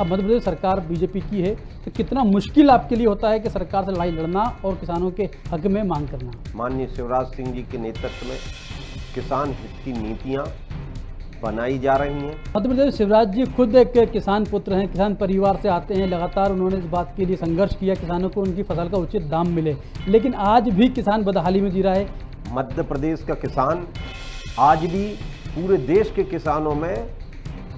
अब मध्य प्रदेश सरकार बीजेपी की है तो कितना मुश्किल आपके लिए होता है कि सरकार से लड़ाई लड़ना और किसानों के हक में मांग करना माननीय शिवराज सिंह जी के नेतृत्व में किसान हित की नीतियाँ बनाई जा रही हैं मध्य प्रदेश शिवराज जी खुद एक किसान पुत्र हैं किसान परिवार से आते हैं लगातार उन्होंने इस बात के लिए संघर्ष किया किसानों को उनकी फसल का उचित दाम मिले लेकिन आज भी किसान बदहाली में जी रहा है मध्य प्रदेश का किसान आज भी पूरे देश के किसानों में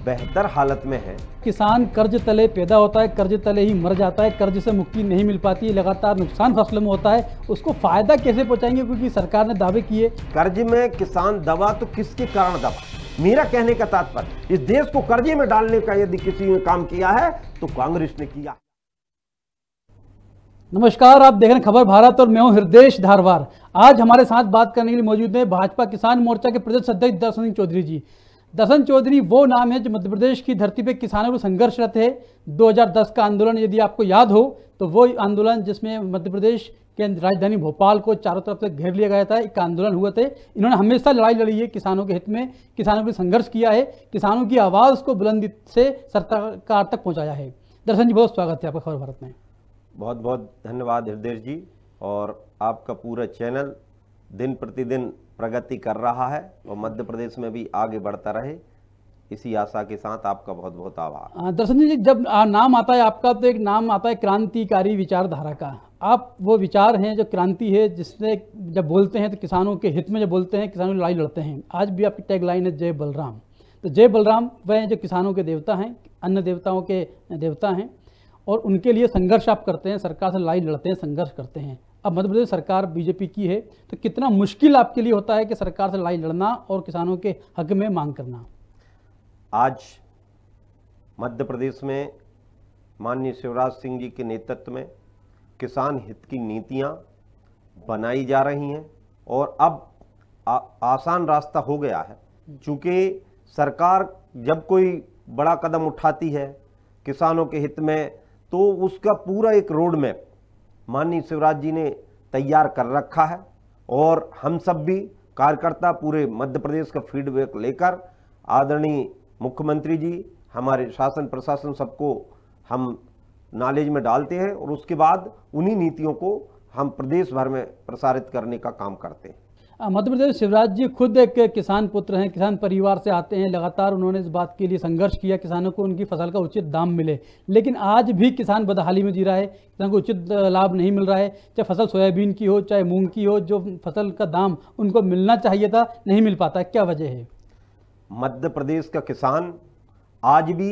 बेहतर हालत में है किसान कर्ज तले पैदा होता है कर्ज तले ही मर जाता है कर्ज से मुक्ति नहीं मिल पाती है लगातार नुकसान फसलों में होता है उसको फायदा कैसे पहुंचाएंगे क्योंकि सरकार ने दावे किए कर्ज में किसान दबा तो किसके कारण दबा मेरा कहने का तात्पर्य इस देश को कर्जे में डालने का यदि किसी ने काम किया है तो कांग्रेस ने किया नमस्कार आप देख रहे हैं खबर भारत और मैं हूं हृदय धारवार आज हमारे साथ बात करने के लिए मौजूद है भाजपा किसान मोर्चा के प्रदेश अध्यक्ष दर्शन सिंह चौधरी जी दसन चौधरी वो नाम है जो मध्य प्रदेश की धरती पर किसानों को संघर्षरत है 2010 का आंदोलन यदि आपको याद हो तो वो आंदोलन जिसमें मध्य प्रदेश के राजधानी भोपाल को चारों तरफ से घेर लिया गया था एक आंदोलन हुआ थे इन्होंने हमेशा लड़ाई लड़ी है किसानों के हित में किसानों के संघर्ष किया है किसानों की आवाज़ को बुलंदी से सरकार तक पहुँचाया है दर्शन जी बहुत स्वागत है आपका खबर भारत में बहुत बहुत धन्यवाद हृदय जी और आपका पूरा चैनल दिन प्रतिदिन प्रगति कर रहा है और मध्य प्रदेश में भी आगे बढ़ता रहे इसी आशा के साथ आपका बहुत बहुत आभार दर्शन जी जब नाम आता है आपका तो एक नाम आता है क्रांतिकारी विचारधारा का आप वो विचार हैं जो क्रांति है जिसने जब बोलते हैं तो किसानों के हित में जब बोलते हैं किसानों की लड़ाई लड़ते हैं आज भी आपकी टैगलाइन है जय बलराम तो जय बलराम वह हैं जो किसानों के देवता हैं अन्य देवताओं के देवता हैं और उनके लिए संघर्ष आप करते हैं सरकार से लड़ाई लड़ते हैं संघर्ष करते हैं अब मध्य प्रदेश सरकार बीजेपी की है तो कितना मुश्किल आपके लिए होता है कि सरकार से लड़ाई लड़ना और किसानों के हक में मांग करना आज मध्य प्रदेश में माननीय शिवराज सिंह जी के नेतृत्व में किसान हित की नीतियां बनाई जा रही हैं और अब आ, आसान रास्ता हो गया है चूँकि सरकार जब कोई बड़ा कदम उठाती है किसानों के हित में तो उसका पूरा एक रोड मैप माननीय शिवराज जी ने तैयार कर रखा है और हम सब भी कार्यकर्ता पूरे मध्य प्रदेश का फीडबैक लेकर आदरणीय मुख्यमंत्री जी हमारे शासन प्रशासन सबको हम नॉलेज में डालते हैं और उसके बाद उन्हीं नीतियों को हम प्रदेश भर में प्रसारित करने का काम करते हैं मध्य प्रदेश शिवराज जी खुद एक किसान पुत्र हैं किसान परिवार से आते हैं लगातार उन्होंने इस बात के लिए संघर्ष किया किसानों को उनकी फसल का उचित दाम मिले लेकिन आज भी किसान बदहाली में जी रहा है किसान को उचित लाभ नहीं मिल रहा है चाहे फसल सोयाबीन की हो चाहे मूंग की हो जो फसल का दाम उनको मिलना चाहिए था नहीं मिल पाता क्या वजह है मध्य प्रदेश का किसान आज भी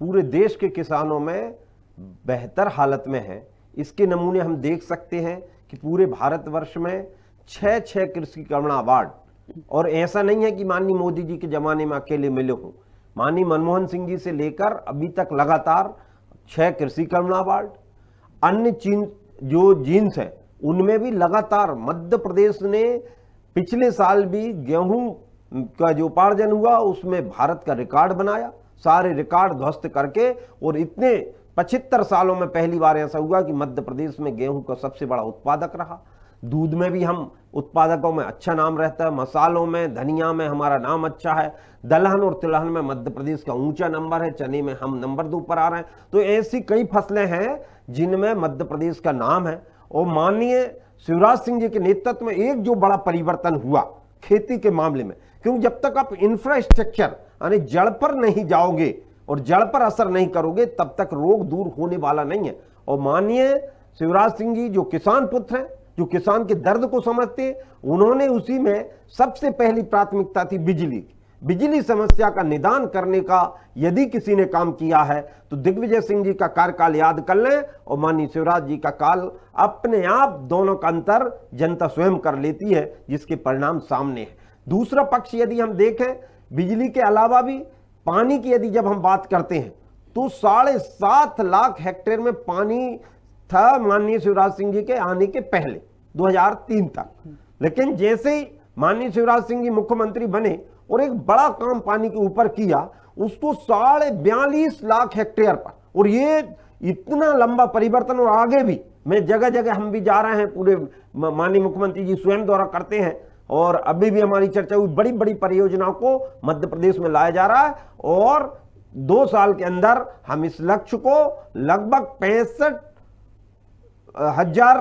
पूरे देश के किसानों में बेहतर हालत में है इसके नमूने हम देख सकते हैं कि पूरे भारतवर्ष में छः छः कृषि करुणा अवार्ड और ऐसा नहीं है कि माननीय मोदी जी के ज़माने में अकेले मिले हों माननीय मनमोहन सिंह जी से लेकर अभी तक लगातार छः कृषि करुणा अवार्ड अन्य चीन जो जीन्स हैं उनमें भी लगातार मध्य प्रदेश ने पिछले साल भी गेहूं का जो उपार्जन हुआ उसमें भारत का रिकॉर्ड बनाया सारे रिकॉर्ड ध्वस्त करके और इतने पचहत्तर सालों में पहली बार ऐसा हुआ कि मध्य प्रदेश में गेहूं का सबसे बड़ा उत्पादक रहा दूध में भी हम उत्पादकों में अच्छा नाम रहता है मसालों में धनिया में हमारा नाम अच्छा है दलहन और तिलहन में मध्य प्रदेश का ऊंचा नंबर है चने में हम नंबर दो पर आ रहे हैं तो ऐसी कई फसलें हैं जिनमें मध्य प्रदेश का नाम है और माननीय शिवराज सिंह जी के नेतृत्व में एक जो बड़ा परिवर्तन हुआ खेती के मामले में क्योंकि जब तक आप इंफ्रास्ट्रक्चर यानी जड़ पर नहीं जाओगे और जड़ पर असर नहीं करोगे तब तक रोग दूर होने वाला नहीं है और माननीय शिवराज सिंह जी जो किसान पुत्र हैं जो किसान के दर्द को समझते उन्होंने उसी में सबसे पहली प्राथमिकता थी बिजली की बिजली समस्या का निदान करने का यदि किसी ने काम किया है तो दिग्विजय सिंह जी का कार्यकाल याद कर लें और माननीय शिवराज जी का काल अपने आप दोनों का अंतर जनता स्वयं कर लेती है जिसके परिणाम सामने है दूसरा पक्ष यदि हम देखें बिजली के अलावा भी पानी की यदि जब हम बात करते हैं तो साढ़े सात लाख हेक्टेयर में पानी था माननीय शिवराज सिंह जी के आने के पहले 2003 तक लेकिन जैसे ही माननीय शिवराज सिंह जी मुख्यमंत्री बने और एक बड़ा काम पानी के ऊपर किया उसको साढ़े बयालीस लाख हेक्टेयर पर और ये इतना लंबा परिवर्तन और आगे भी मैं जगह जगह हम भी जा रहे हैं पूरे माननीय मुख्यमंत्री जी स्वयं द्वारा करते हैं और अभी भी हमारी चर्चा हुई बड़ी बड़ी परियोजनाओं को मध्य प्रदेश में लाया जा रहा है और दो साल के अंदर हम इस लक्ष्य को लगभग पैंसठ हजार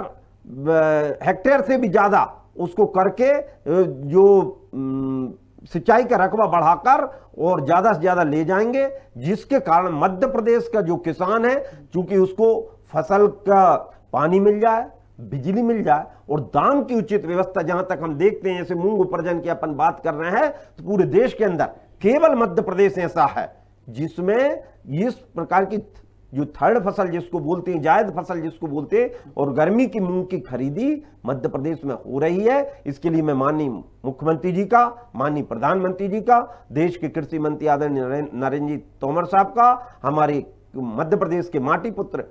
हेक्टेयर से भी ज़्यादा उसको करके जो सिंचाई का रकबा बढ़ाकर और ज़्यादा से ज़्यादा ले जाएंगे जिसके कारण मध्य प्रदेश का जो किसान है चूंकि उसको फसल का पानी मिल जाए बिजली मिल जाए और दाम की उचित व्यवस्था जहां तक हम देखते हैं जैसे मूंग उपार्जन की अपन बात कर रहे हैं तो पूरे देश के अंदर केवल मध्य प्रदेश ऐसा है जिसमें इस प्रकार की जो थर्ड फसल जिसको बोलते हैं जायद फसल जिसको बोलते हैं और गर्मी की मूंग की खरीदी मध्य प्रदेश में हो रही है इसके लिए मैं माननीय मुख्यमंत्री जी का माननीय प्रधानमंत्री जी का देश के कृषि मंत्री आदरणीय नरेंद्र जी तोमर साहब का हमारे मध्य प्रदेश के माटी पुत्र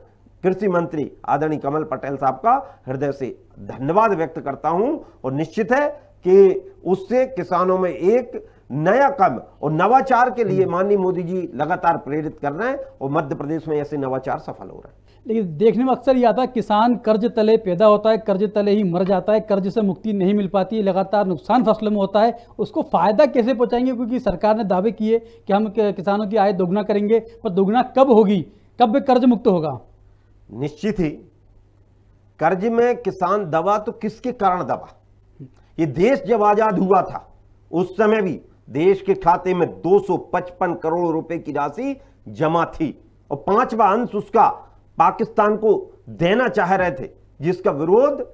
कृषि मंत्री आदरणीय कमल पटेल साहब का हृदय से धन्यवाद व्यक्त करता हूं और निश्चित है कि उससे किसानों में एक नया कम और नवाचार के लिए माननीय मोदी जी लगातार प्रेरित कर रहे हैं और मध्य प्रदेश में ऐसे नवाचार सफल हो रहे हैं लेकिन देखने में अक्सर ये आता है किसान कर्ज तले पैदा होता है कर्ज तले ही मर जाता है कर्ज से मुक्ति नहीं मिल पाती है लगातार नुकसान फसलों में होता है उसको फ़ायदा कैसे पहुंचाएंगे क्योंकि सरकार ने दावे किए कि हम किसानों की आय दोगुना करेंगे पर दोगुना कब होगी कब कर्ज मुक्त होगा निश्चित ही कर्ज में किसान दबा तो किसके कारण दबा ये देश जब आज़ाद हुआ था उस समय भी देश के खाते में 255 करोड़ रुपए की राशि जमा थी और पांचवा अंश उसका पाकिस्तान को देना चाह रहे थे जिसका विरोध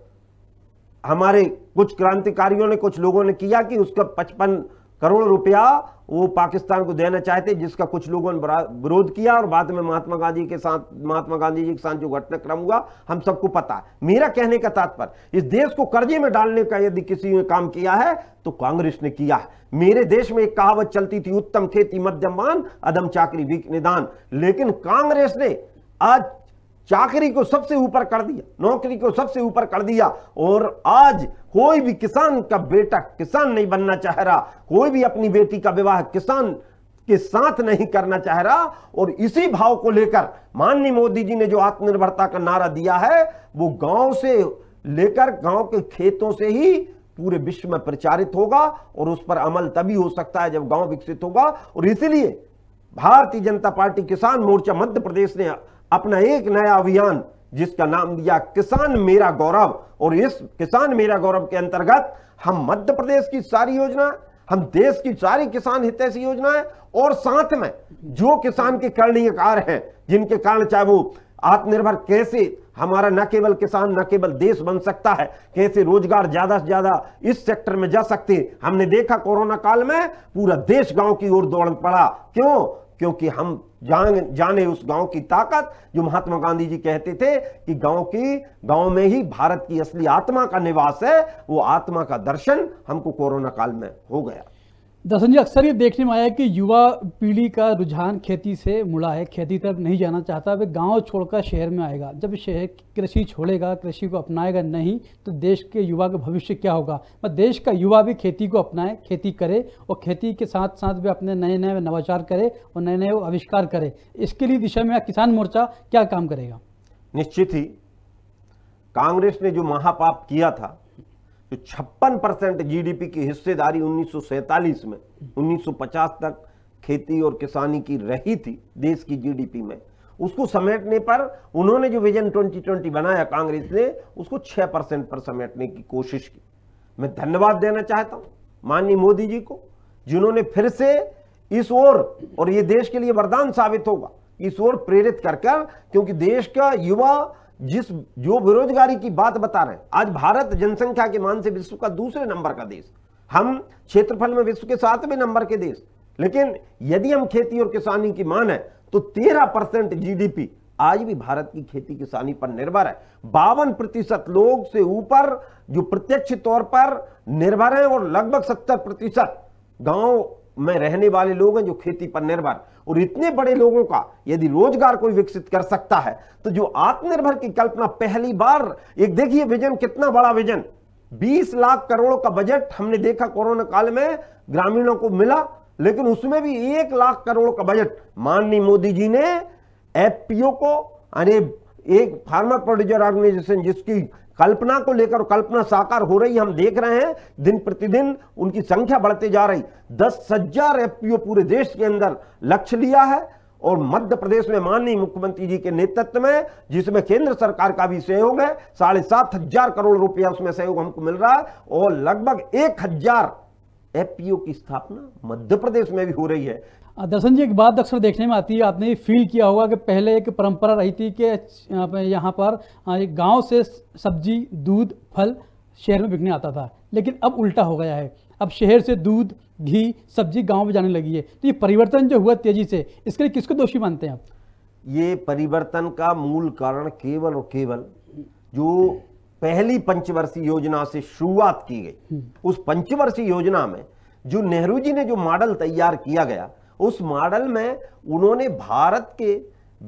हमारे कुछ क्रांतिकारियों ने कुछ लोगों ने किया कि उसका पचपन करोड़ रुपया वो पाकिस्तान को देना चाहते जिसका कुछ लोगों ने विरोध किया और बाद में महात्मा गांधी के साथ महात्मा गांधी जी के साथ जो घटनाक्रम हुआ हम सबको पता है मेरा कहने का तात्पर्य इस देश को कर्जे में डालने का यदि किसी ने काम किया है तो कांग्रेस ने किया है मेरे देश में एक कहावत चलती थी उत्तम खेती मध्यमान अदम चाकरी निदान लेकिन कांग्रेस ने आज चाकरी को सबसे ऊपर कर दिया नौकरी को सबसे ऊपर कर दिया और आज कोई भी किसान का बेटा किसान नहीं बनना चाह रहा कोई भी अपनी बेटी का विवाह किसान के साथ नहीं करना चाह रहा और इसी भाव को लेकर माननीय मोदी जी ने जो आत्मनिर्भरता का नारा दिया है वो गांव से लेकर गांव के खेतों से ही पूरे विश्व में प्रचारित होगा और उस पर अमल तभी हो सकता है जब गांव विकसित होगा और इसलिए भारतीय जनता पार्टी किसान मोर्चा मध्य प्रदेश ने अपना एक नया अभियान जिसका नाम दिया किसान मेरा गौरव और इस किसान मेरा गौरव के अंतर्गत हम मध्य प्रदेश की सारी योजना हम देश की सारी किसान हितैषी योजनाएं और साथ में जो किसान के करणीय कार्य हैं जिनके कारण चाहे वो आत्मनिर्भर कैसे हमारा न केवल किसान न केवल देश बन सकता है कैसे रोजगार ज्यादा से ज्यादा इस सेक्टर में जा सकते हमने देखा कोरोना काल में पूरा देश गांव की ओर दौड़ पड़ा क्यों क्योंकि हम जान जाने उस गांव की ताकत जो महात्मा गांधी जी कहते थे कि गांव की गांव में ही भारत की असली आत्मा का निवास है वो आत्मा का दर्शन हमको कोरोना काल में हो गया दर्शन जी अक्सर ये देखने में आया कि युवा पीढ़ी का रुझान खेती से मुड़ा है खेती तरफ नहीं जाना चाहता वे गांव छोड़कर शहर में आएगा जब शहर कृषि छोड़ेगा कृषि को अपनाएगा नहीं तो देश के युवा का भविष्य क्या होगा मतलब देश का युवा भी खेती को अपनाए खेती करे और खेती के साथ साथ भी अपने नए नए नवाचार करे और नए नए आविष्कार करे इसके लिए दिशा में किसान मोर्चा क्या काम करेगा निश्चित ही कांग्रेस ने जो महापाप किया था जो तो छप्पन परसेंट जी की हिस्सेदारी उन्नीस में 1950 तक खेती और किसानी की रही थी देश की जीडीपी में उसको समेटने पर उन्होंने जो विजन 2020 बनाया कांग्रेस ने उसको 6 परसेंट पर समेटने की कोशिश की मैं धन्यवाद देना चाहता हूं माननीय मोदी जी को जिन्होंने फिर से इस ओर और ये देश के लिए वरदान साबित होगा इस ओर प्रेरित करके कर क्योंकि देश का युवा जिस जो बेरोजगारी की बात बता रहे हैं आज भारत जनसंख्या के मान से विश्व का दूसरे नंबर का देश हम क्षेत्रफल में विश्व के सातवें नंबर के देश लेकिन यदि हम खेती और किसानी की मान है तो तेरह परसेंट जी आज भी भारत की खेती किसानी पर निर्भर है बावन प्रतिशत लोग से ऊपर जो प्रत्यक्ष तौर पर निर्भर हैं और लगभग सत्तर प्रतिशत गांव में रहने वाले लोग हैं जो खेती पर निर्भर और इतने बड़े लोगों का यदि रोजगार कोई विकसित कर सकता है तो जो आत्मनिर्भर की कल्पना पहली बार एक देखिए विजन कितना बड़ा विजन 20 लाख करोड़ का बजट हमने देखा कोरोना काल में ग्रामीणों को मिला लेकिन उसमें भी एक लाख करोड़ का बजट माननीय मोदी जी ने एफ को अरे एक फार्मर प्रोड्यूसर ऑर्गेनाइजेशन जिसकी कल्पना को लेकर कल्पना साकार हो रही हम देख रहे हैं दिन प्रतिदिन उनकी संख्या बढ़ते जा रही दस हजार एफपीओ पूरे देश के अंदर लक्ष्य लिया है और मध्य प्रदेश में माननीय मुख्यमंत्री जी के नेतृत्व में जिसमें केंद्र सरकार का भी सहयोग है साढ़े सात हजार करोड़ रुपया उसमें सहयोग हमको मिल रहा है और लगभग एक हजार एफपीओ की स्थापना मध्य प्रदेश में भी हो रही है दर्शन जी एक बात अक्सर देखने में आती है आपने फील किया होगा कि पहले एक परंपरा रही थी कि यहाँ पर एक गांव से सब्जी दूध फल शहर में बिकने आता था लेकिन अब उल्टा हो गया है अब शहर से दूध घी सब्जी गांव में जाने लगी है तो ये परिवर्तन जो हुआ तेजी से इसके लिए किसको दोषी मानते हैं आप ये परिवर्तन का मूल कारण केवल और केवल जो पहली पंचवर्षीय योजना से शुरुआत की गई हम्म। उस पंचवर्षीय योजना में जो नेहरू जी ने जो मॉडल तैयार किया गया उस मॉडल में उन्होंने भारत के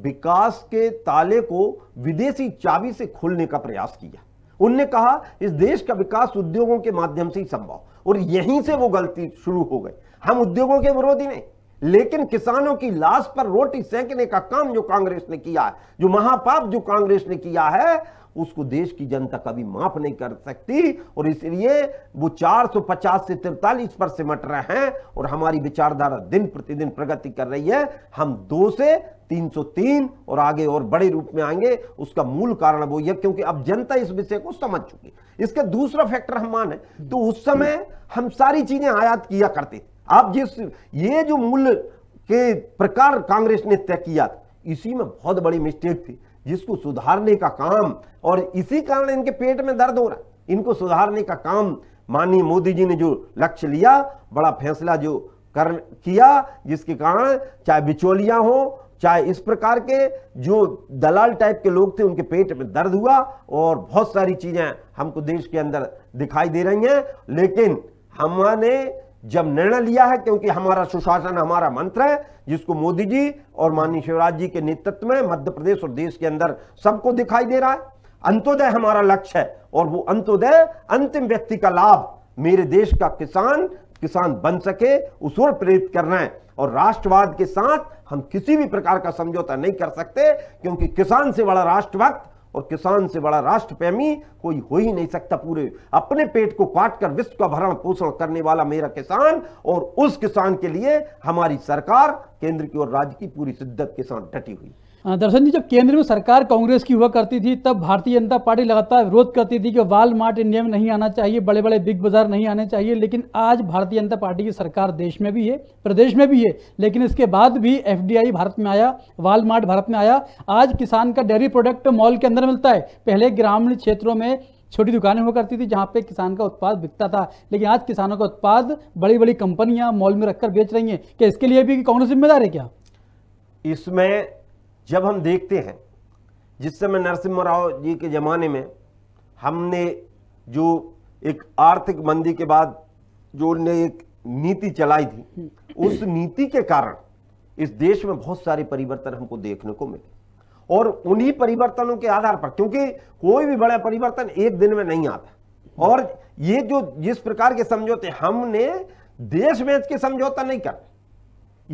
विकास के ताले को विदेशी चाबी से खोलने का प्रयास किया उनने कहा इस देश का विकास उद्योगों के माध्यम से ही संभव और यहीं से वो गलती शुरू हो गई हम उद्योगों के विरोधी नहीं लेकिन किसानों की लाश पर रोटी सेंकने का काम जो कांग्रेस ने किया है जो महापाप जो कांग्रेस ने किया है उसको देश की जनता कभी माफ नहीं कर सकती और इसलिए वो 450 से तिरतालीस पर सिमट रहे हैं और हमारी विचारधारा दिन प्रतिदिन प्रगति कर रही है हम दो से 303 और आगे और बड़े रूप में आएंगे उसका मूल कारण वो यह क्योंकि अब जनता इस विषय को समझ चुकी इसका दूसरा फैक्टर हम माने तो उस समय हम सारी चीजें आयात किया करते थे आप जिस ये जो मूल के प्रकार कांग्रेस ने तय किया था इसी में बहुत बड़ी मिस्टेक थी जिसको सुधारने का काम और इसी कारण इनके पेट में दर्द हो रहा है इनको सुधारने का काम माननीय मोदी जी ने जो लक्ष्य लिया बड़ा फैसला जो कर किया जिसके कारण चाहे बिचौलिया हो चाहे इस प्रकार के जो दलाल टाइप के लोग थे उनके पेट में दर्द हुआ और बहुत सारी चीजें हमको देश के अंदर दिखाई दे रही हैं लेकिन हमने जब निर्णय लिया है क्योंकि हमारा सुशासन हमारा मंत्र है जिसको मोदी जी और माननीय शिवराज जी के नेतृत्व में मध्य प्रदेश और देश के अंदर सबको दिखाई दे रहा है अंत्योदय हमारा लक्ष्य है और वो अंत्योदय अंतिम व्यक्ति का लाभ मेरे देश का किसान किसान बन सके उस ओर प्रेरित करना है और राष्ट्रवाद के साथ हम किसी भी प्रकार का समझौता नहीं कर सकते क्योंकि किसान से बड़ा राष्ट्रभक्त और किसान से बड़ा राष्ट्र प्रेमी कोई हो ही नहीं सकता पूरे अपने पेट को काट कर विश्व का भरण पोषण करने वाला मेरा किसान और उस किसान के लिए हमारी सरकार केंद्र की और राज्य की पूरी शिद्दत के साथ डटी हुई दरअसल जी जब केंद्र में सरकार कांग्रेस की हुआ करती थी तब भारतीय जनता पार्टी लगातार विरोध करती थी कि वाल मार्ट इंडिया में नहीं आना चाहिए बड़े बड़े बिग बाजार नहीं आने चाहिए लेकिन आज भारतीय जनता पार्टी की सरकार देश में भी है प्रदेश में भी है लेकिन इसके बाद भी एफ भारत में आया वाल मार्ट भारत में आया आज किसान का डेयरी प्रोडक्ट मॉल के अंदर मिलता है पहले ग्रामीण क्षेत्रों में छोटी दुकानें हुआ करती थी जहाँ पे किसान का उत्पाद बिकता था लेकिन आज किसानों का उत्पाद बड़ी बड़ी कंपनियाँ मॉल में रखकर बेच रही हैं क्या इसके लिए भी कांग्रेस जिम्मेदार है क्या इसमें जब हम देखते हैं जिस समय नरसिम्हा राव जी के ज़माने में हमने जो एक आर्थिक मंदी के बाद जो ने एक नीति चलाई थी हम्म। उस नीति के कारण इस देश में बहुत सारे परिवर्तन हमको देखने को मिले और उन्हीं परिवर्तनों के आधार पर क्योंकि कोई भी बड़ा परिवर्तन एक दिन में नहीं आता और ये जो जिस प्रकार के समझौते हमने देश बेच के समझौता नहीं कर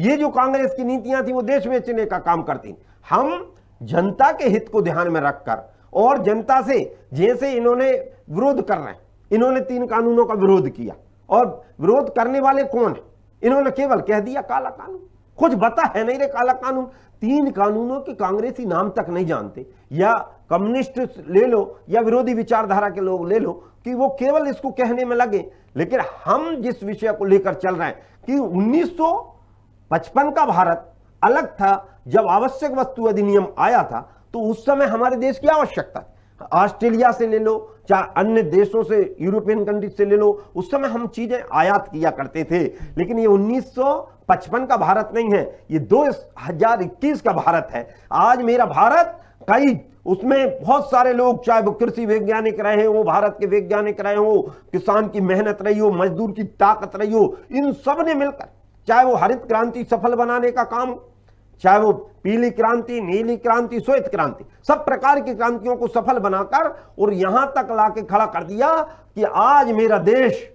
ये जो कांग्रेस की नीतियां थी वो देश बेचने का काम करती हम जनता के हित को ध्यान में रखकर और जनता से जैसे इन्होंने विरोध कर रहे हैं इन्होंने तीन कानूनों का विरोध किया और विरोध करने वाले कौन है इन्होंने केवल कह दिया काला कानून कुछ बता है नहीं रे काला कानून तीन कानूनों के कांग्रेसी नाम तक नहीं जानते या कम्युनिस्ट ले लो या विरोधी विचारधारा के लोग ले लो कि वो केवल इसको कहने में लगे लेकिन हम जिस विषय को लेकर चल रहे हैं कि 1955 का भारत अलग था जब आवश्यक वस्तु अधिनियम आया था तो उस समय हमारे देश की आवश्यकता ऑस्ट्रेलिया से ले लो चाहे अन्य देशों से यूरोपियन कंट्रीज से ले लो उस समय हम चीजें आयात किया करते थे लेकिन ये 1955 का भारत नहीं है ये 2021 का भारत है आज मेरा भारत कई उसमें बहुत सारे लोग चाहे वो कृषि वैज्ञानिक रहे हो भारत के वैज्ञानिक रहे हो किसान की मेहनत रही हो मजदूर की ताकत रही हो इन सब ने मिलकर चाहे वो हरित क्रांति सफल बनाने का काम चाहे वो पीली क्रांति नीली क्रांति श्वेत क्रांति सब प्रकार की क्रांतियों को सफल बनाकर और यहां तक लाके खड़ा कर दिया कि आज मेरा देश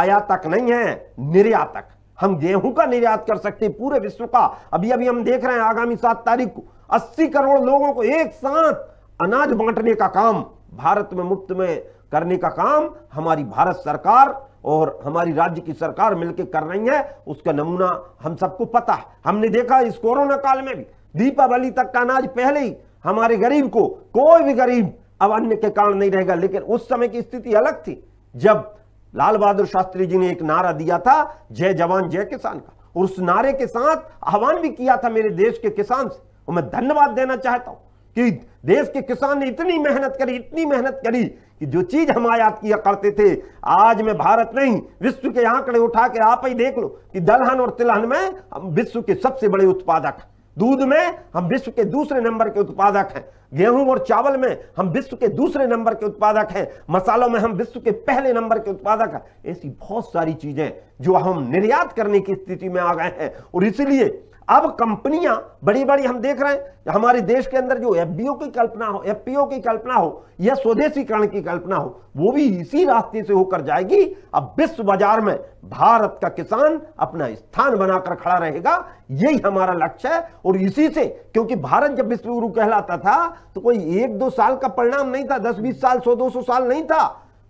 आया तक नहीं है निर्यातक हम गेहूं का निर्यात कर सकते पूरे विश्व का अभी अभी हम देख रहे हैं आगामी सात तारीख को अस्सी करोड़ लोगों को एक साथ अनाज बांटने का काम भारत में मुफ्त में करने का काम हमारी भारत सरकार और हमारी राज्य की सरकार मिलकर कर रही है उसका नमूना हम सबको पता है हमने देखा इस कोरोना काल में भी दीपावली तक का अनाज पहले ही हमारे गरीब को कोई भी गरीब अब अन्य के कारण नहीं रहेगा लेकिन उस समय की स्थिति अलग थी जब लाल बहादुर शास्त्री जी ने एक नारा दिया था जय जवान जय किसान का और उस नारे के साथ आह्वान भी किया था मेरे देश के किसान से और मैं धन्यवाद देना चाहता हूं कि देश के किसान ने इतनी मेहनत करी इतनी मेहनत करी कि जो चीज हम आयात किया करते थे आज में भारत नहीं विश्व के आंकड़े उठा के आप ही देख लो कि दलहन और तिलहन में हम विश्व के सबसे बड़े उत्पादक दूध में हम विश्व के दूसरे नंबर के उत्पादक हैं गेहूं और चावल में हम विश्व के दूसरे नंबर के उत्पादक हैं मसालों में हम विश्व के पहले नंबर के उत्पादक हैं ऐसी बहुत सारी चीजें जो हम निर्यात करने की स्थिति में आ गए हैं और इसलिए अब कंपनियां बड़ी बड़ी हम देख रहे हैं हमारे देश के अंदर जो एफबीओ की कल्पना हो एफपीओ की कल्पना हो या स्वदेशीकरण की कल्पना हो वो भी इसी रास्ते से होकर जाएगी अब विश्व बाजार में भारत का किसान अपना स्थान बनाकर खड़ा रहेगा यही हमारा लक्ष्य है और इसी से क्योंकि भारत जब विश्व गुरु कहलाता था तो कोई एक दो साल का परिणाम नहीं था दस बीस साल सौ दो सौ साल नहीं था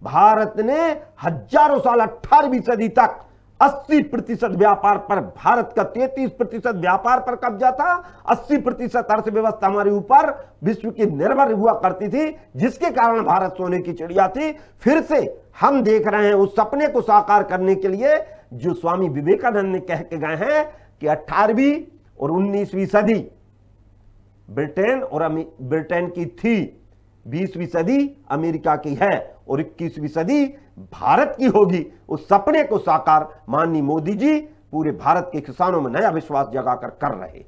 भारत ने हजारों साल अट्ठारहवीं सदी तक अस्सी प्रतिशत व्यापार पर भारत का तैतीस प्रतिशत व्यापार पर कब्जा था अस्सी प्रतिशत अर्थव्यवस्था हमारे ऊपर विश्व की निर्भर हुआ करती थी जिसके कारण भारत सोने की चिड़िया थी फिर से हम देख रहे हैं उस सपने को साकार करने के लिए जो स्वामी विवेकानंद ने कह के गए हैं कि अठारहवीं और उन्नीसवीं सदी ब्रिटेन और ब्रिटेन की थी बीसवीं सदी अमेरिका की है और इक्कीसवीं सदी भारत की होगी उस सपने को साकार माननीय मोदी जी पूरे भारत के किसानों में नया विश्वास जगाकर कर रहे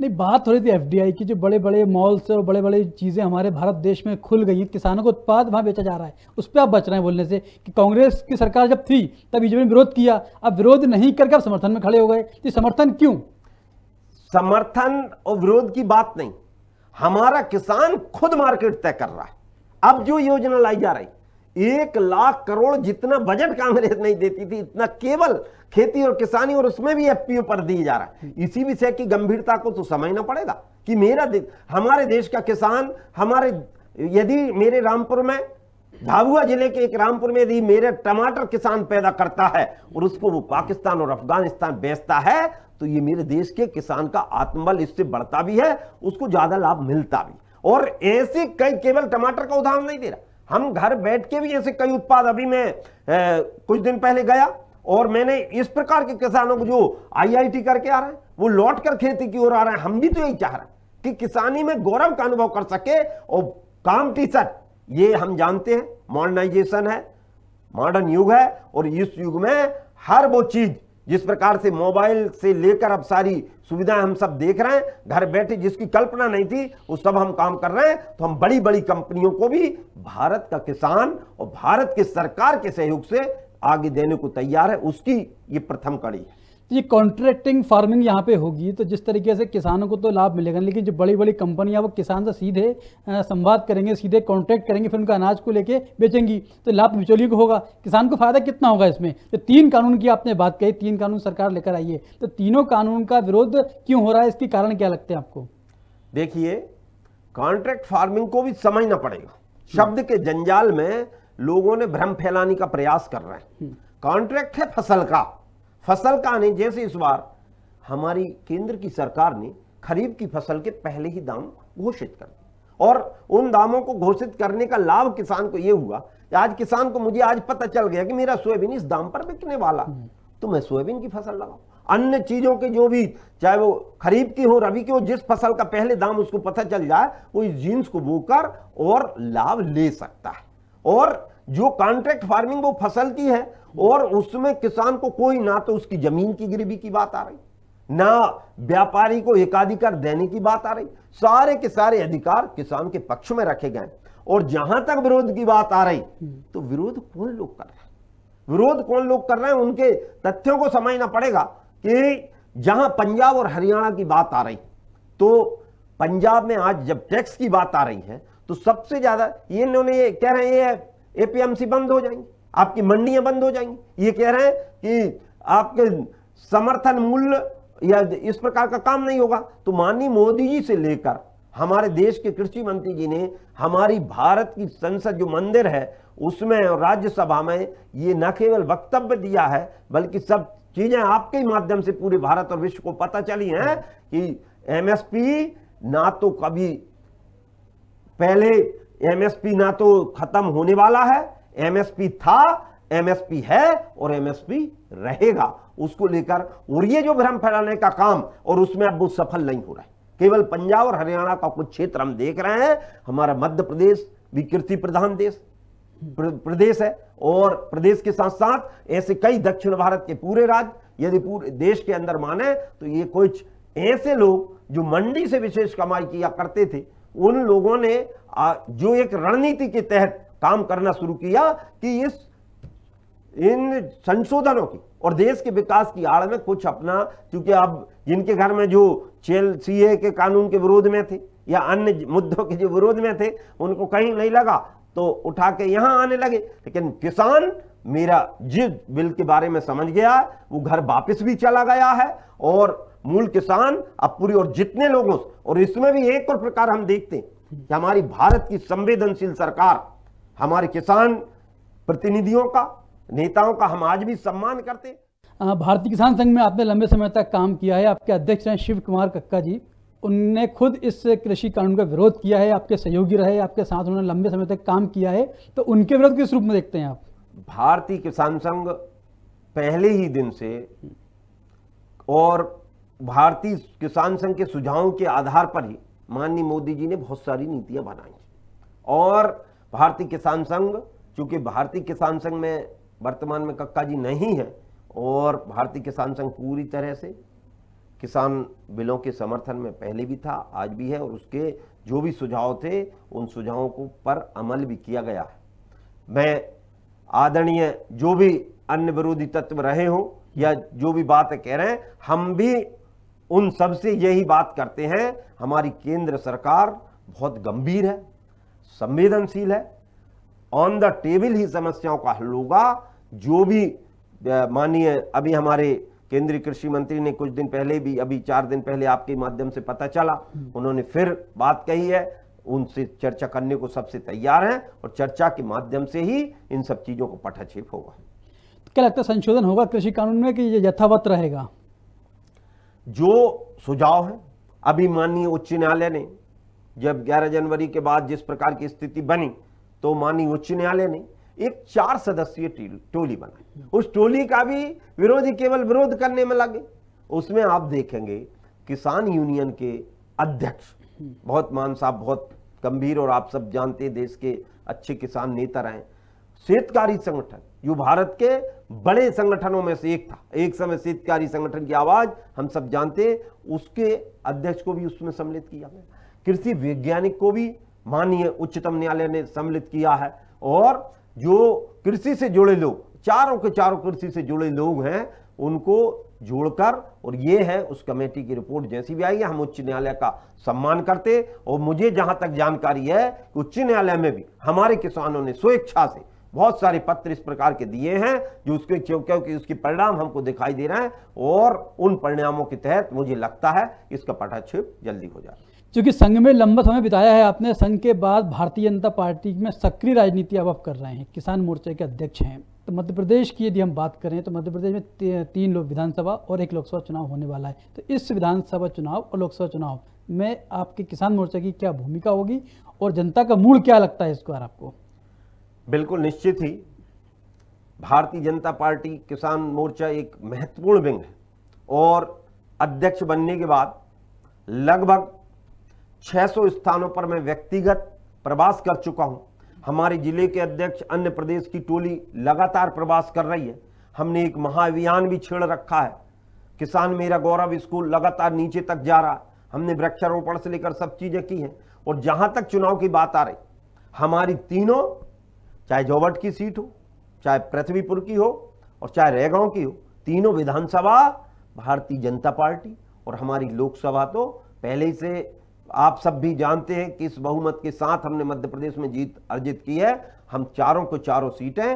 नहीं बात हो रही थी एफडीआई की जो बड़े बड़े मॉल्स और बड़े बड़े चीज़ें हमारे भारत देश में खुल गई हैं किसानों को उत्पाद वहाँ बेचा जा रहा है उस पर आप बच रहे हैं बोलने से कि कांग्रेस की सरकार जब थी तब बीजेपी ने विरोध किया अब विरोध नहीं करके आप समर्थन में खड़े हो गए तो समर्थन क्यों समर्थन और विरोध की बात नहीं हमारा किसान खुद मार्केट तय कर रहा है अब जो योजना लाई जा रही एक लाख करोड़ जितना बजट कांग्रेस नहीं देती थी इतना केवल खेती और किसानी और उसमें भी एफपीओ पर दी जा रहा है इसी विषय की गंभीरता को तो समझना पड़ेगा कि मेरा दे, हमारे देश का किसान हमारे यदि मेरे रामपुर में झाबुआ जिले के एक रामपुर में यदि मेरे टमाटर किसान पैदा करता है और उसको वो पाकिस्तान और अफगानिस्तान बेचता है तो ये मेरे देश के किसान का आत्मबल इससे बढ़ता भी है उसको ज्यादा लाभ मिलता भी और ऐसे कई केवल टमाटर का उदाहरण नहीं दे रहा हम घर बैठ के भी ऐसे कई उत्पाद अभी मैं कुछ दिन पहले गया और मैंने इस प्रकार के किसानों को जो आईआईटी करके आ रहे हैं वो लौट कर खेती की ओर आ रहे हैं हम भी तो यही चाह रहे हैं कि किसानी में गौरव का अनुभव कर सके और काम टी सर ये हम जानते हैं मॉडर्नाइजेशन है मॉडर्न युग है और इस युग में हर वो चीज़ जिस प्रकार से मोबाइल से लेकर अब सारी सुविधाएं हम सब देख रहे हैं घर बैठे जिसकी कल्पना नहीं थी वो सब हम काम कर रहे हैं तो हम बड़ी बड़ी कंपनियों को भी भारत का किसान और भारत के सरकार के सहयोग से आगे देने को तैयार है उसकी ये प्रथम कड़ी है तो ये कॉन्ट्रैक्टिंग फार्मिंग यहाँ पे होगी तो जिस तरीके से किसानों को तो लाभ मिलेगा लेकिन जो बड़ी बड़ी कंपनियाँ वो किसान से सीधे संवाद करेंगे सीधे कॉन्ट्रैक्ट करेंगे फिर उनका अनाज को लेके बेचेंगी तो लाभ बिचौली को होगा किसान को फायदा कितना होगा इसमें तो तीन कानून की आपने बात कही तीन कानून सरकार लेकर आई है तो तीनों कानून का विरोध क्यों हो रहा है इसके कारण क्या लगते हैं आपको देखिए कॉन्ट्रैक्ट फार्मिंग को भी समझना पड़ेगा शब्द के जंजाल में लोगों ने भ्रम फैलाने का प्रयास कर रहे हैं कॉन्ट्रैक्ट हम्म। है फसल का फसल का नहीं जैसे इस बार हमारी केंद्र की सरकार ने खरीफ की फसल के पहले ही दाम घोषित कर दिए और उन दामों को घोषित करने का लाभ किसान को यह हुआ आज किसान को मुझे आज पता चल गया कि मेरा सोयाबीन इस दाम पर बिकने वाला तो मैं सोयाबीन की फसल लगाऊ अन्य चीजों के जो भी चाहे वो खरीफ की हो रबी की हो जिस फसल का पहले दाम उसको पता चल जाए वो इस जीन्स को बोकर और लाभ ले सकता है और जो कॉन्ट्रैक्ट फार्मिंग वो फसल की है और उसमें किसान को कोई ना तो उसकी जमीन की गिरवी की बात आ रही ना व्यापारी को एकाधिकार देने की बात आ रही सारे के सारे अधिकार किसान के पक्ष में रखे गए और जहां तक विरोध की बात आ रही हम्म। तो विरोध कौन लोग कर रहे हैं विरोध कौन लोग कर रहे हैं उनके तथ्यों को समझना पड़ेगा कि जहां पंजाब और हरियाणा की बात आ रही तो पंजाब में आज जब टैक्स की बात आ रही है तो सबसे ज्यादा ये इन्होंने ये कह रहे हैं एपीएमसी बंद हो जाएंगी आपकी मंडियां बंद हो जाएंगी ये कह रहे हैं कि आपके समर्थन मूल्य या इस प्रकार का काम नहीं होगा तो माननीय मोदी जी से लेकर हमारे देश के कृषि मंत्री जी ने हमारी भारत की संसद जो मंदिर है उसमें और राज्यसभा में ये न केवल वक्तव्य दिया है बल्कि सब चीजें आपके माध्यम से पूरे भारत और विश्व को पता चली हैं कि एमएसपी ना तो कभी पहले एमएसपी ना तो खत्म होने वाला है एमएसपी था एमएसपी है और एमएसपी रहेगा उसको लेकर और ये जो भ्रम फैलाने का काम और उसमें अब वो सफल नहीं हो रहा है केवल पंजाब और हरियाणा का कुछ क्षेत्र हम देख रहे हैं हमारा मध्य प्रदेश विकृति प्रधान देश प्रदेश है और प्रदेश के साथ साथ ऐसे कई दक्षिण भारत के पूरे राज्य यदि पूरे देश के अंदर माने तो ये कुछ ऐसे लोग जो मंडी से विशेष कमाई किया करते थे उन लोगों ने जो एक रणनीति के तहत काम करना शुरू किया कि इस इन संशोधनों की और देश के विकास की आड़ में कुछ अपना क्योंकि अब जिनके घर में जो चेल सीए के कानून के विरोध में थे या अन्य मुद्दों के जो विरोध में थे उनको कहीं नहीं लगा तो उठा के यहां आने लगे लेकिन किसान मेरा जिस बिल के बारे में समझ गया वो घर वापस भी चला गया है और मूल किसान अब पूरी और जितने लोगों और इसमें भी एक और प्रकार हम देखते हैं कि हमारी भारत की संवेदनशील सरकार हमारे किसान प्रतिनिधियों का नेताओं का हम आज भी सम्मान करते भारतीय किसान संघ में आपने लंबे समय तक काम किया है आपके अध्यक्ष हैं शिव कुमार कक्का जी उनने खुद इस कृषि कानून का विरोध किया है आपके सहयोगी रहे आपके साथ उन्होंने लंबे समय तक काम किया है तो उनके विरोध किस रूप में देखते हैं आप भारतीय किसान संघ पहले ही दिन से और भारतीय किसान संघ के सुझावों के आधार पर ही माननीय मोदी जी ने बहुत सारी नीतियां बनाई और भारतीय किसान संघ चूंकि भारतीय किसान संघ में वर्तमान में कक्का जी नहीं है और भारतीय किसान संघ पूरी तरह से किसान बिलों के समर्थन में पहले भी था आज भी है और उसके जो भी सुझाव थे उन सुझावों को पर अमल भी किया गया है मैं आदरणीय जो भी अन्य विरोधी तत्व रहे हो या जो भी बात कह रहे हैं हम भी उन सब से यही बात करते हैं हमारी केंद्र सरकार बहुत गंभीर है संवेदनशील है ऑन द टेबल ही समस्याओं का हल होगा जो भी माननीय अभी हमारे केंद्रीय कृषि मंत्री ने कुछ दिन पहले भी अभी चार दिन पहले आपके माध्यम से पता चला हम्म। उन्होंने फिर बात कही है उनसे चर्चा करने को सबसे तैयार हैं और चर्चा के माध्यम से ही इन सब चीज़ों को पटाक्षेप होगा क्या लगता है संशोधन होगा कृषि कानून में कि ये यथावत रहेगा जो सुझाव है अभी माननीय उच्च न्यायालय ने जब 11 जनवरी के बाद जिस प्रकार की स्थिति बनी तो माननीय उच्च न्यायालय ने एक चार सदस्यीय टोली बनाई उस टोली का भी विरोधी केवल विरोध करने में लगे उसमें आप देखेंगे किसान यूनियन के अध्यक्ष बहुत मान साहब बहुत गंभीर और आप सब जानते हैं देश के अच्छे किसान नेता रहे शेतकारी संगठन यू भारत के बड़े संगठनों में से एक था एक समय शेतकारी संगठन की आवाज़ हम सब जानते हैं उसके अध्यक्ष को भी उसमें सम्मिलित किया गया कृषि वैज्ञानिक को भी माननीय उच्चतम न्यायालय ने सम्मिलित किया है और जो कृषि से जुड़े लोग चारों के चारों कृषि से जुड़े लोग हैं उनको जोड़कर और ये है उस कमेटी की रिपोर्ट जैसी भी आई है हम उच्च न्यायालय का सम्मान करते और मुझे जहां तक जानकारी है कि उच्च न्यायालय में भी हमारे किसानों ने स्वेच्छा से बहुत सारे पत्र इस प्रकार के दिए हैं जो उसके क्योंकि उसके परिणाम हमको दिखाई दे रहे हैं और उन परिणामों के तहत मुझे लगता है इसका पटाक्षेप जल्दी हो जाए क्योंकि संघ में लंबा समय बिताया है आपने संघ के बाद भारतीय जनता पार्टी में सक्रिय राजनीति अब आप कर रहे हैं किसान मोर्चा के अध्यक्ष हैं तो मध्य प्रदेश की यदि हम बात करें तो मध्य प्रदेश में तीन लोग विधानसभा और एक लोकसभा चुनाव होने वाला है तो इस विधानसभा चुनाव और लोकसभा चुनाव में आपके किसान मोर्चा की क्या भूमिका होगी और जनता का मूड क्या लगता है इस बार आपको बिल्कुल निश्चित ही भारतीय जनता पार्टी किसान मोर्चा एक महत्वपूर्ण विंग है और अध्यक्ष बनने के बाद लगभग 600 स्थानों पर मैं व्यक्तिगत प्रवास कर चुका हूं हमारे जिले के अध्यक्ष अन्य प्रदेश की टोली लगातार प्रवास कर रही है हमने एक महाअभियान भी छेड़ रखा है किसान मेरा गौरव स्कूल लगातार नीचे तक जा रहा हमने वृक्षारोपण से लेकर सब चीज़ें की हैं और जहां तक चुनाव की बात आ रही हमारी तीनों चाहे जोबट की सीट हो चाहे पृथ्वीपुर की हो और चाहे रेगांव की हो तीनों विधानसभा भारतीय जनता पार्टी और हमारी लोकसभा तो पहले से आप सब भी जानते हैं कि इस बहुमत के साथ हमने मध्य प्रदेश में जीत अर्जित की है हम चारों को चारों सीटें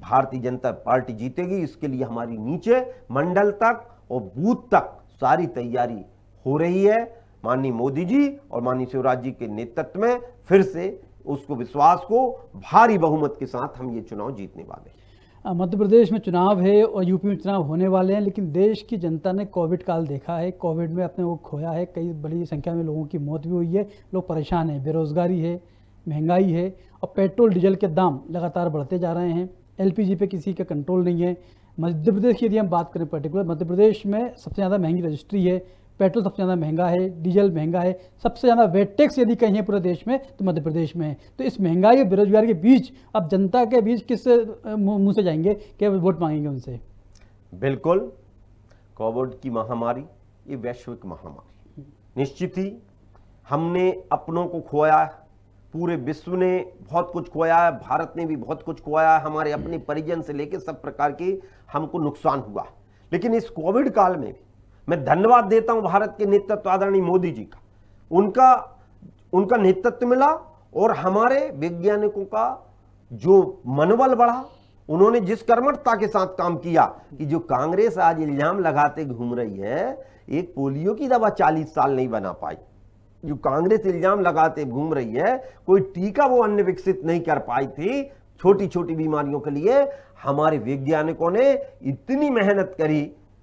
भारतीय जनता पार्टी जीतेगी इसके लिए हमारी नीचे मंडल तक और बूथ तक सारी तैयारी हो रही है माननीय मोदी जी और माननीय शिवराज जी के नेतृत्व में फिर से उसको विश्वास को भारी बहुमत के साथ हम ये चुनाव जीतने वाले हैं मध्य प्रदेश में चुनाव है और यूपी में चुनाव होने वाले हैं लेकिन देश की जनता ने कोविड काल देखा है कोविड में अपने वो खोया है कई बड़ी संख्या में लोगों की मौत भी हुई है लोग परेशान हैं बेरोज़गारी है महंगाई है और पेट्रोल डीजल के दाम लगातार बढ़ते जा रहे हैं एल पे किसी का कंट्रोल नहीं है मध्य प्रदेश की यदि हम बात करें पर्टिकुलर मध्य प्रदेश में सबसे ज़्यादा महंगी रजिस्ट्री है पेट्रोल सबसे ज़्यादा महंगा है डीजल महंगा है सबसे ज़्यादा वेट टैक्स यदि कहीं है पूरे देश में तो मध्य प्रदेश में है तो इस महंगाई और बेरोजगारी के बीच अब जनता के बीच किस मुँह से जाएंगे क्या वोट मांगेंगे उनसे बिल्कुल कोविड की महामारी ये वैश्विक महामारी निश्चित ही हमने अपनों को खोया पूरे विश्व ने बहुत कुछ खोया है भारत ने भी बहुत कुछ खोया है हमारे अपने परिजन से लेकर सब प्रकार के हमको नुकसान हुआ लेकिन इस कोविड काल में भी मैं धन्यवाद देता हूं भारत के नेतृत्व आदरणीय मोदी जी का उनका उनका नेतृत्व मिला और हमारे वैज्ञानिकों का जो मनोबल बढ़ा उन्होंने जिस कर्मठता के साथ काम किया कि जो कांग्रेस आज इल्जाम लगाते घूम रही है एक पोलियो की दवा चालीस साल नहीं बना पाई जो कांग्रेस इल्जाम लगाते घूम रही है कोई टीका वो अन्य विकसित नहीं कर पाई थी छोटी छोटी बीमारियों के लिए हमारे वैज्ञानिकों ने इतनी मेहनत करी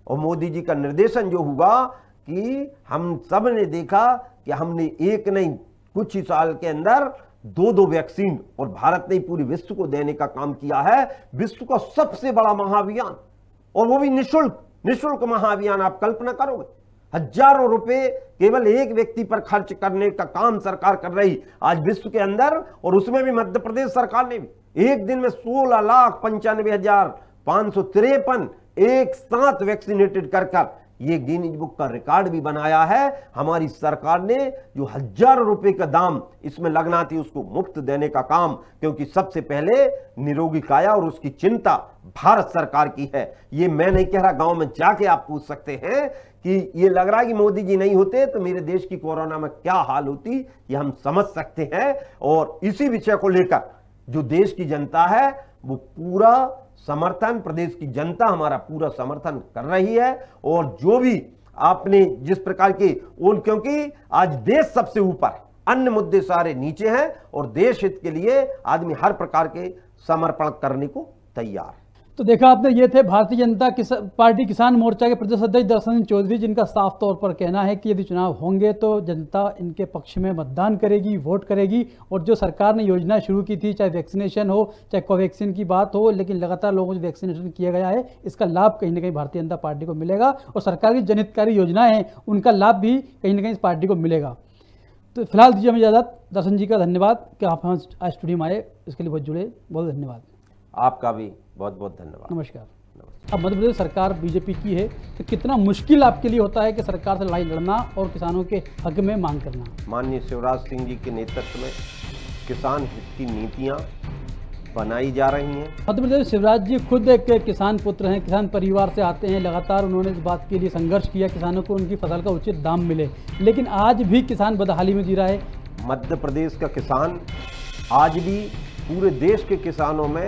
और मोदी जी का निर्देशन जो हुआ कि हम सब ने देखा कि हमने एक नहीं कुछ ही साल के अंदर दो दो वैक्सीन और भारत ने पूरे विश्व को देने का काम किया है विश्व का सबसे बड़ा महाअभियान और वो भी निशुल्क निशुल्क महाअभियान आप कल्पना करोगे हजारों रुपए केवल एक व्यक्ति पर खर्च करने का काम सरकार कर रही आज विश्व के अंदर और उसमें भी मध्य प्रदेश सरकार ने भी एक दिन में सोलह लाख पंचानवे हजार पांच सौ तिरपन एक साथ वैक्सीनेटेड कर कर ये गिनीज बुक का रिकॉर्ड भी बनाया है हमारी सरकार ने जो हजार रुपए का दाम इसमें लगना थी उसको मुफ्त देने का काम क्योंकि सबसे पहले निरोगी काया और उसकी चिंता भारत सरकार की है ये मैं नहीं कह रहा गांव में जाके आप पूछ सकते हैं कि ये लग रहा है कि मोदी जी नहीं होते तो मेरे देश की कोरोना में क्या हाल होती ये हम समझ सकते हैं और इसी विषय को लेकर जो देश की जनता है वो पूरा समर्थन प्रदेश की जनता हमारा पूरा समर्थन कर रही है और जो भी आपने जिस प्रकार की उन क्योंकि आज देश सबसे ऊपर अन्य मुद्दे सारे नीचे हैं और देश हित के लिए आदमी हर प्रकार के समर्पण करने को तैयार है तो देखा आपने ये थे भारतीय जनता किस, पार्टी किसान मोर्चा के प्रदेश अध्यक्ष दर्शन चौधरी जिनका साफ तौर पर कहना है कि यदि चुनाव होंगे तो जनता इनके पक्ष में मतदान करेगी वोट करेगी और जो सरकार ने योजना शुरू की थी चाहे वैक्सीनेशन हो चाहे कोवैक्सीन की बात हो लेकिन लगातार लोगों को वैक्सीनेशन किया गया है इसका लाभ कहीं ना कहीं भारतीय जनता पार्टी को मिलेगा और सरकार की जनहितकारी योजनाएँ हैं उनका लाभ भी कहीं ना कहीं इस पार्टी को मिलेगा तो फिलहाल दीजिए हमें इजाज़त दर्शन जी का धन्यवाद कि आप हम आज स्टूडियो में आए इसके लिए बहुत जुड़े बहुत धन्यवाद आपका भी बहुत बहुत धन्यवाद नमस्कार अब मध्य प्रदेश सरकार बीजेपी की है तो कितना मुश्किल आपके लिए होता है कि सरकार से लड़ाई लड़ना और किसानों के हक में मांग करना माननीय शिवराज सिंह जी के नेतृत्व में किसान हित की नीतियाँ बनाई जा रही हैं मध्य प्रदेश शिवराज जी खुद एक किसान पुत्र हैं किसान परिवार से आते हैं लगातार उन्होंने इस बात के लिए संघर्ष किया किसानों को उनकी फसल का उचित दाम मिले लेकिन आज भी किसान बदहाली में जी रहा है मध्य प्रदेश का किसान आज भी पूरे देश के किसानों में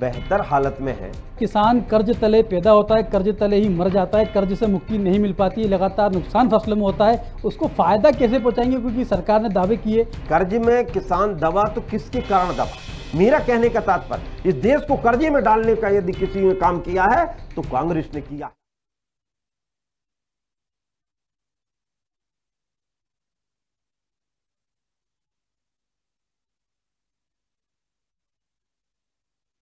बेहतर हालत में है किसान कर्ज तले पैदा होता है कर्ज तले ही मर जाता है कर्ज से मुक्ति नहीं मिल पाती लगातार नुकसान फसलों में होता है उसको फायदा कैसे पहुंचाएंगे क्योंकि सरकार ने दावे किए कर्ज में किसान दबा तो किसके कारण दबा मेरा कहने का तात्पर्य इस देश को कर्जे में डालने का यदि किसी ने काम किया है तो कांग्रेस ने किया